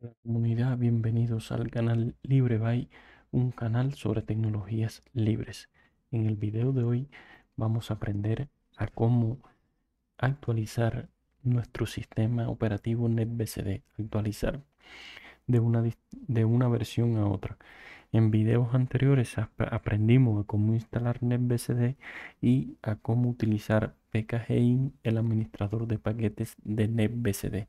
Hola comunidad, bienvenidos al canal Libre un canal sobre tecnologías libres. En el video de hoy vamos a aprender a cómo actualizar nuestro sistema operativo NetBCD, actualizar de una, de una versión a otra. En videos anteriores aprendimos a cómo instalar NetBCD y a cómo utilizar PKGIN, el administrador de paquetes de NetBCD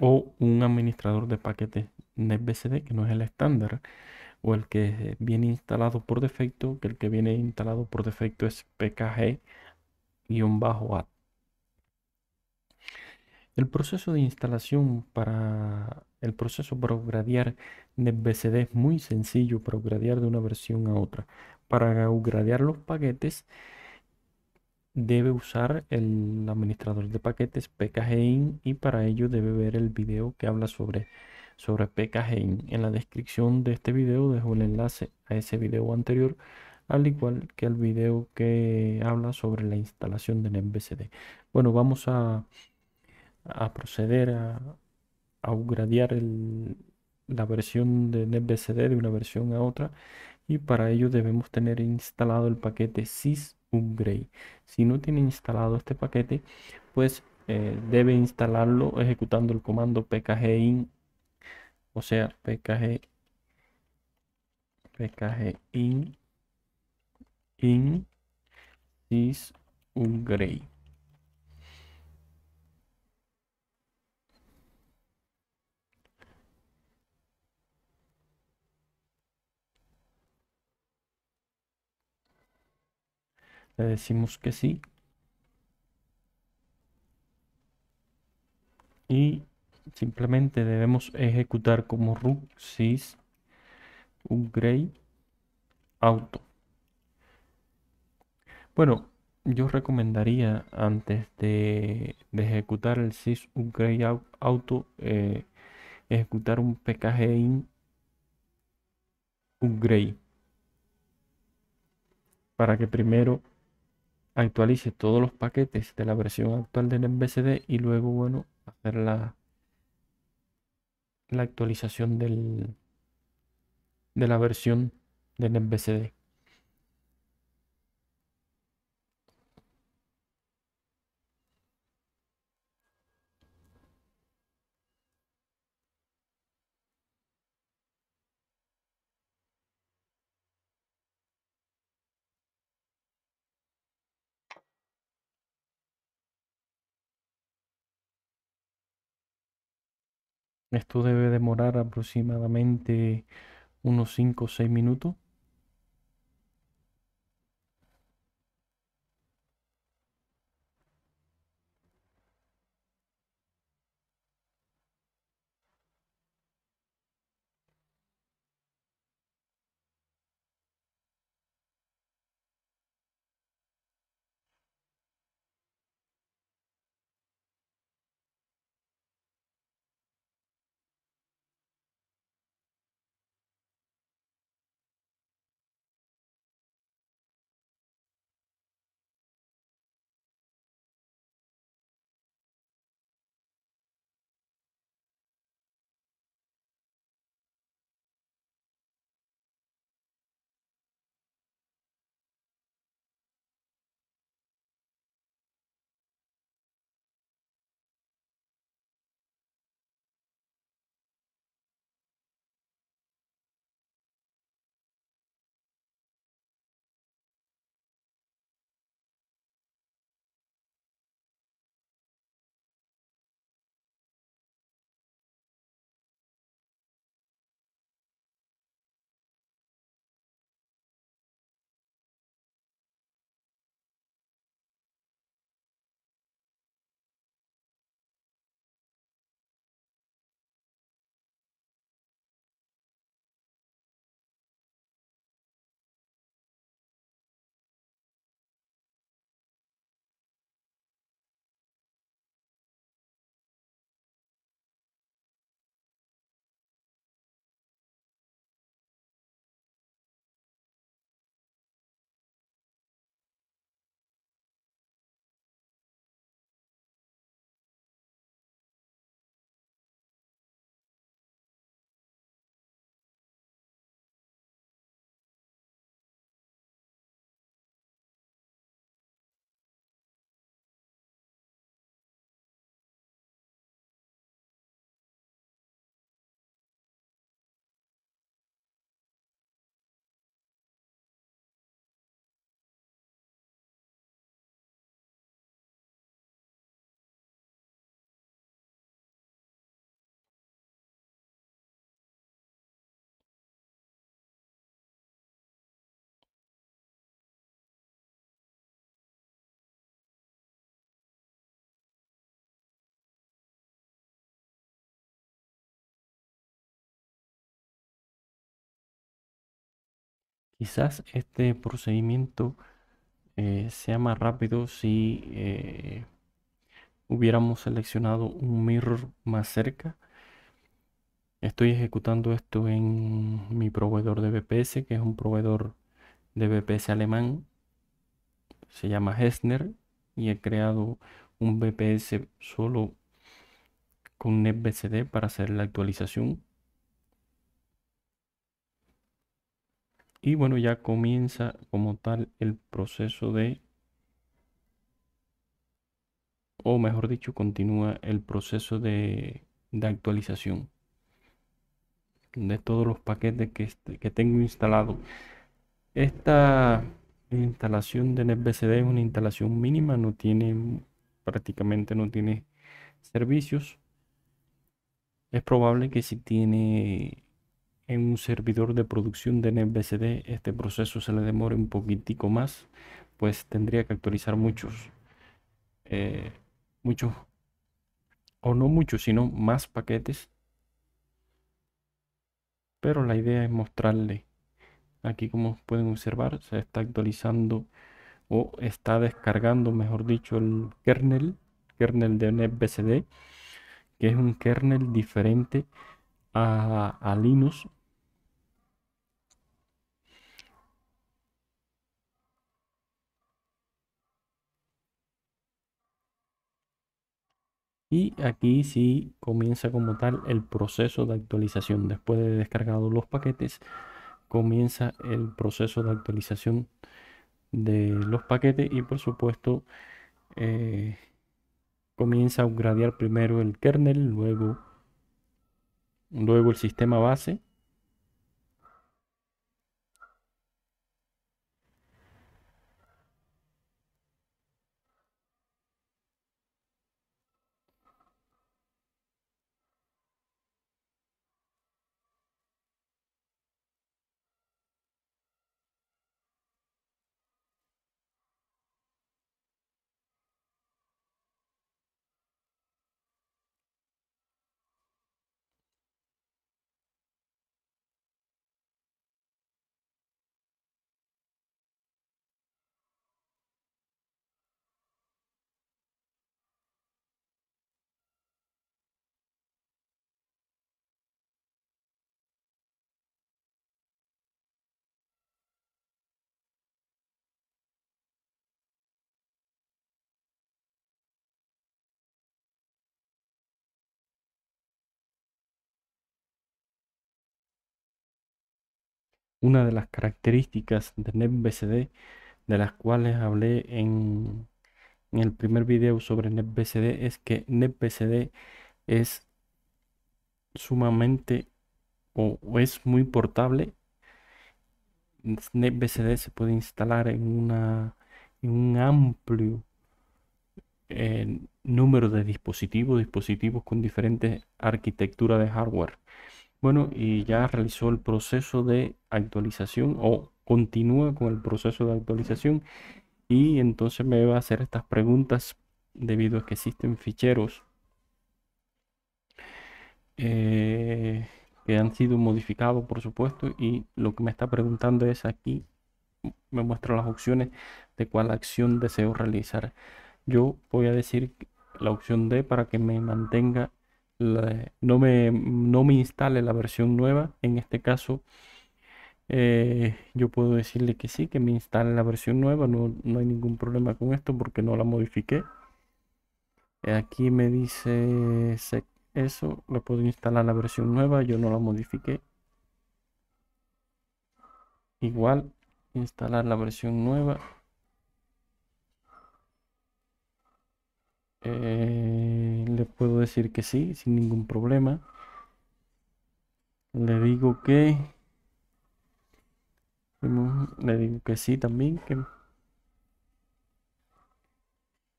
o un administrador de paquetes NetBCD, que no es el estándar, o el que viene instalado por defecto, que el que viene instalado por defecto es pkg ad El proceso de instalación para el proceso para upgradear NetBCD es muy sencillo para upgradear de una versión a otra. Para upgradear los paquetes, debe usar el administrador de paquetes PKGIN y para ello debe ver el video que habla sobre, sobre En la descripción de este video dejo el enlace a ese video anterior al igual que el video que habla sobre la instalación de MBCD. Bueno, vamos a, proceder a, a upgradear la versión de NetBCD de una versión a otra y para ello debemos tener instalado el paquete sys si no tiene instalado este paquete, pues eh, debe instalarlo ejecutando el comando pkgin, o sea, pkg, pkgin in, sys upgrade. decimos que sí. Y simplemente debemos ejecutar como root sys upgrade auto. Bueno, yo recomendaría antes de, ejecutar el sys upgrade auto eh, ejecutar un pkg in upgrade para que primero actualice todos los paquetes de la versión actual del MBCD y luego, bueno, hacer la, actualización del, de la versión del MBCD. Esto debe demorar aproximadamente unos 5 o 6 minutos. Quizás este procedimiento eh, sea más rápido si eh, hubiéramos seleccionado un mirror más cerca. Estoy ejecutando esto en mi proveedor de BPS, que es un proveedor de BPS alemán. Se llama Hessner y he creado un BPS solo con NetBCD para hacer la actualización. Y bueno, ya comienza como tal el proceso de, o mejor dicho, continúa el proceso de, actualización de todos los paquetes que, este, que tengo instalado. Esta instalación de NetBCD es una instalación mínima, no tiene prácticamente no tiene servicios. Es probable que si tiene en un servidor de producción de NBCD este proceso se le demore un poquitico más, pues tendría que actualizar muchos, eh, muchos, o no muchos, sino más paquetes. Pero la idea es mostrarle. Aquí como pueden observar, se está actualizando o está descargando, mejor dicho, el kernel, kernel de NetBCD, que es un kernel diferente a, a Linux Y aquí sí comienza como tal el proceso de actualización. Después de descargados los paquetes, comienza el proceso de actualización de los paquetes y por supuesto eh, comienza a upgradear primero el kernel, luego, luego el sistema base una de las características de NetBCD de las cuales hablé en, el primer video sobre NetBCD es que NetBCD es sumamente o, es muy portable. NetBCD se puede instalar en, una, en un amplio eh, número de dispositivos, dispositivos con diferentes arquitecturas de hardware. Bueno, y ya realizó el proceso de actualización o continúa con el proceso de actualización y entonces me va a hacer estas preguntas debido a que existen ficheros eh, que han sido modificados por supuesto y lo que me está preguntando es aquí me muestra las opciones de cuál acción deseo realizar yo voy a decir la opción D para que me mantenga no, me, no me instale la versión nueva. En este caso, eh, yo puedo decirle que sí, que me instale la versión nueva. No, hay ningún problema con esto porque no la modifiqué. Aquí me dice eso, lo puedo instalar la versión nueva, yo no la modifiqué. Igual, instalar la versión nueva. Eh, puedo decir que sí, sin ningún problema. Le digo que... Le digo que sí también, que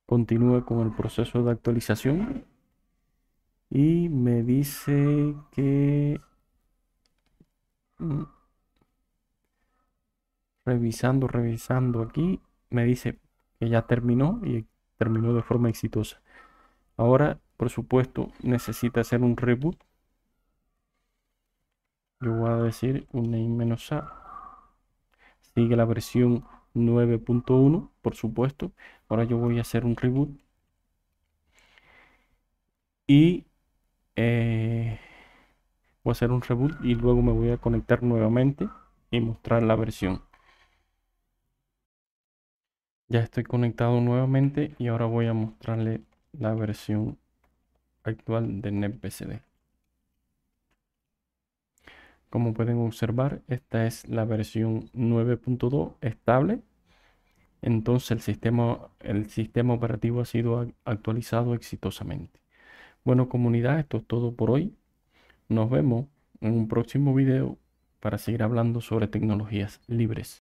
continúe con el proceso de actualización. Y me dice que... Mm, revisando, revisando aquí, me dice que ya terminó y terminó de forma exitosa. Ahora por supuesto, necesita hacer un reboot. Yo voy a decir un name a. Sigue la versión 9.1, por supuesto. Ahora yo voy a hacer un reboot. Y eh, voy a hacer un reboot y luego me voy a conectar nuevamente y mostrar la versión. Ya estoy conectado nuevamente y ahora voy a mostrarle la versión actual de NetBSD. Como pueden observar, esta es la versión 9.2 estable. Entonces el sistema, el sistema operativo ha sido actualizado exitosamente. Bueno comunidad, esto es todo por hoy. Nos vemos en un próximo video para seguir hablando sobre tecnologías libres.